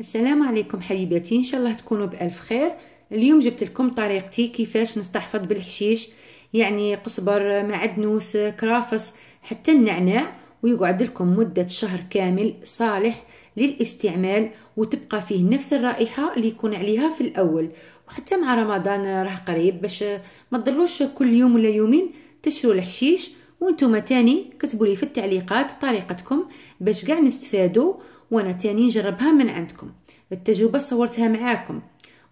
السلام عليكم حبيباتي ان شاء الله تكونوا بالف خير اليوم جبت لكم طريقتي كيفاش نستحفظ بالحشيش يعني قصبر معدنوس كرافس حتى النعناع ويقعد لكم مدة شهر كامل صالح للاستعمال وتبقى فيه نفس الرائحة اللي يكون عليها في الأول وحتى مع رمضان راه قريب باش ما تضلوش كل يوم ولا يومين تشرو الحشيش وانتم تاني كتبوا لي في التعليقات طريقتكم باش كاع نستفادوا وانا تاني نجربها من عندكم التجربة صورتها معاكم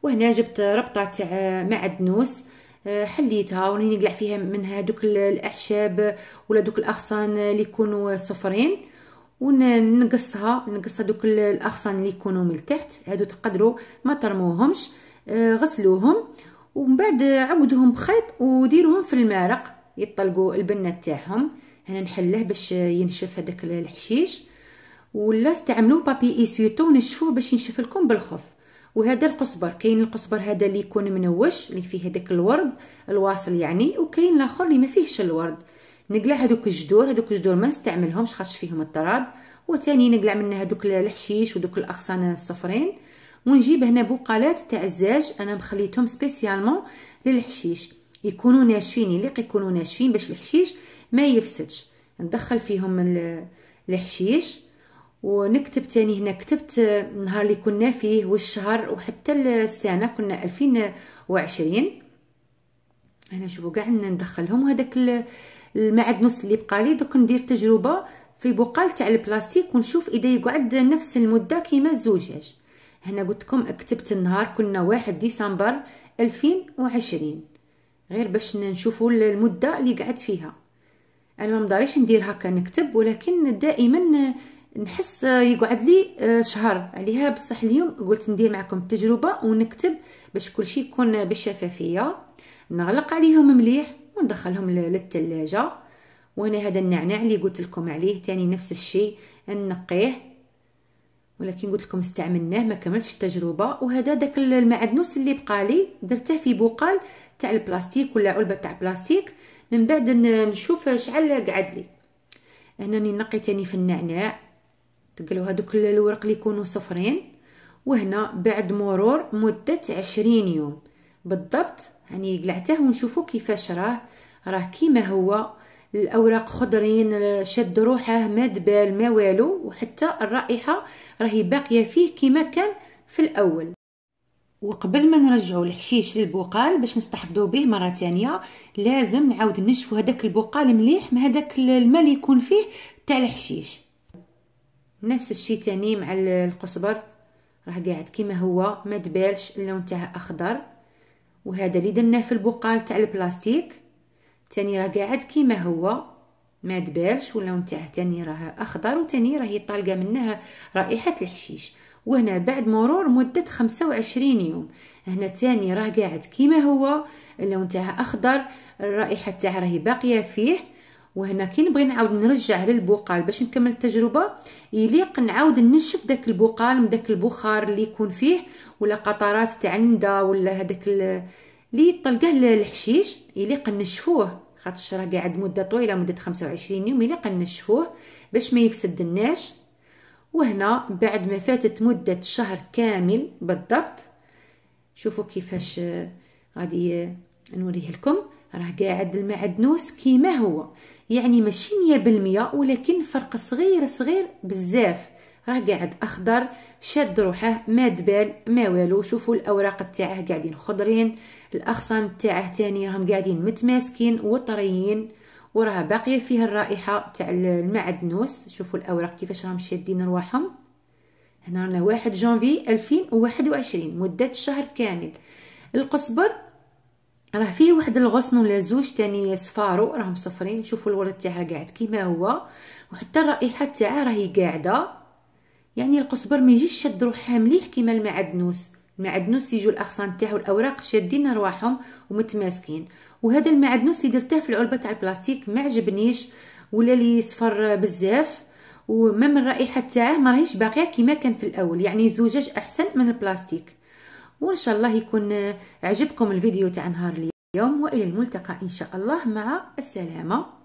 وهنا جبت ربطة تاع آه، معدنوس آه، حليتها وراني نقلع فيها منها دوك الاعشاب ولا دوك الاغصان اللي يكونوا صفرين ونقصها نقصها دوك الاغصان اللي يكونوا من التحت هادو تقدروا ما ترموهمش آه، غسلوهم ومن بعد عودوهم بخيط وديروهم في المارق يطلقوا البنه تاعهم هنا نحله باش ينشف هذاك الحشيش ولا استعملوا بابي اسيوتو ونشفوه باش ينشف لكم بالخف وهذا القصبر كاين القصبر هذا اللي يكون منوش اللي فيه هذاك الورد الواصل يعني وكاين الاخر اللي ما فيهش الورد نقلع هذوك الجدور هذوك الجدور ما نستعملهمش خاص فيهم التراب وثاني نقلع منها هذوك الحشيش ودوك الاغصان الصفرين ونجيب هنا بقالات تاع الزاج انا مخليتهم سبيسيالمون للحشيش يكونوا ناشفين يليق يكونوا ناشفين باش الحشيش ما يفسدش ندخل فيهم الحشيش ونكتب تاني هنا كتبت النهار اللي كنا فيه والشهر وحتى السنة كنا ألفين وعشرين هنا شوفوا كاع ندخلهم هذاك المعدنوس اللي بقى لي دوك ندير تجربه في بقال تاع البلاستيك ونشوف اذا يقعد نفس المده كيما الزجاج هنا قلت لكم كتبت النهار كنا واحد ديسمبر 2020 غير باش نشوفوا المده اللي قعد فيها انا ما مداريش ندير هكا نكتب ولكن دائما نحس آه، يقعد لي آه، شهر عليها بصح اليوم قلت ندير معكم التجربه ونكتب باش كلشي يكون بالشفافيه نغلق عليهم مليح وندخلهم للثلاجه وانا هذا النعناع اللي قلت لكم عليه تاني نفس الشيء نقيه ولكن قلت لكم استعملناه ما كملتش التجربه وهذا داك المعدنوس اللي بقى لي درته في بقال تاع البلاستيك ولا علبه تاع بلاستيك من بعد نشوف شعل قعد لي هنا نقي تاني في النعناع تقلو هادوك الورق اللي يكونوا صفرين وهنا بعد مرور مدة عشرين يوم بالضبط يعني قلعته ونشوفو كيفاش راه راه كيما هو الاوراق خضرين شد روحه ما دبال ما والو وحتى الرائحه راهي باقيه فيه كيما كان في الاول وقبل ما نرجعوا الحشيش للبقال باش نستحفظوا به مره تانية لازم نعاود نشفوا هذاك البقال مليح ما هذاك الماء اللي يكون فيه تاع الحشيش نفس الشيء تاني مع القزبر راه قاعد كيما هو ما دبالش اللون تاعه اخضر وهذا اللي درناه في البقال تاع البلاستيك تاني راه قاعد كيما هو ما دبالش واللون تاعه تاني راه اخضر وتاني راهي طالقه منه رائحه الحشيش وهنا بعد مرور مدة 25 يوم هنا تاني راه قاعد كيما هو اللون تاعه اخضر الرائحه تاعه راهي باقيه فيه وهنا كي نبغي نعاود نرجع للبقال باش نكمل التجربه يليق نعاود ننشف داك البقال من داك البخار اللي يكون فيه ولا قطرات تاع الندا ولا هذاك اللي يطلقه الحشيش يليق نشفوه خاطش راه قاعد مده طويله مده 25 يوم يليق نشفوه باش ما يفسدناش وهنا بعد ما فاتت مده شهر كامل بالضبط شوفوا كيفاش آه، غادي آه، نوريه لكم راه قاعد المعدنوس كيما هو يعني ماشي مية بالمية ولكن فرق صغير صغير بزاف راه قاعد اخضر شاد روحه ما دبال ما والو شوفوا الاوراق تاعه قاعدين خضرين الاغصان تاعه تاني راهم قاعدين متماسكين وطريين وراها باقيه فيه الرائحه تاع المعدنوس شوفوا الاوراق كيفاش راهم شادين رواحهم هنا رانا 1 جانفي 2021 مده شهر كامل القصبر راه فيه واحد الغصن ولا زوج تاني صفارو راهم صفرين شوفوا الورد تاعها قاعد كيما هو وحتى الرائحه تاعها راهي قاعده يعني القزبر ما يجيش شاد روحها مليح كيما المعدنوس المعدنوس يجوا الاغصان تاعو الاوراق شادين رواحهم ومتماسكين وهذا المعدنوس اللي درته في العلبه تاع البلاستيك ما عجبنيش ولا لي صفر بزاف ومام الرائحه تاعه ما راهيش باقيه كيما كان في الاول يعني زوجاج احسن من البلاستيك وان شاء الله يكون عجبكم الفيديو تاع نهار اليوم والى الملتقى ان شاء الله مع السلامه